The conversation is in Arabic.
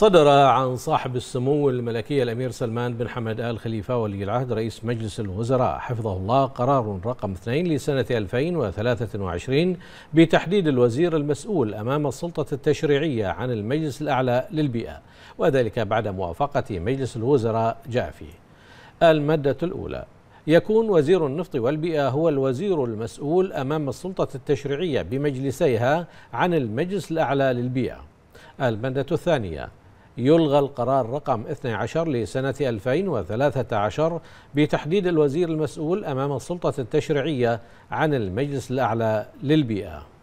صدر عن صاحب السمو الملكي الأمير سلمان بن حمد آل خليفة ولي العهد رئيس مجلس الوزراء حفظه الله قرار رقم 2 لسنة 2023 بتحديد الوزير المسؤول أمام السلطة التشريعية عن المجلس الأعلى للبيئة وذلك بعد موافقة مجلس الوزراء جاء فيه المادة الأولى يكون وزير النفط والبيئة هو الوزير المسؤول أمام السلطة التشريعية بمجلسيها عن المجلس الأعلى للبيئة المادة الثانية يلغى القرار رقم 12 لسنة 2013 بتحديد الوزير المسؤول أمام السلطة التشريعية عن المجلس الأعلى للبيئة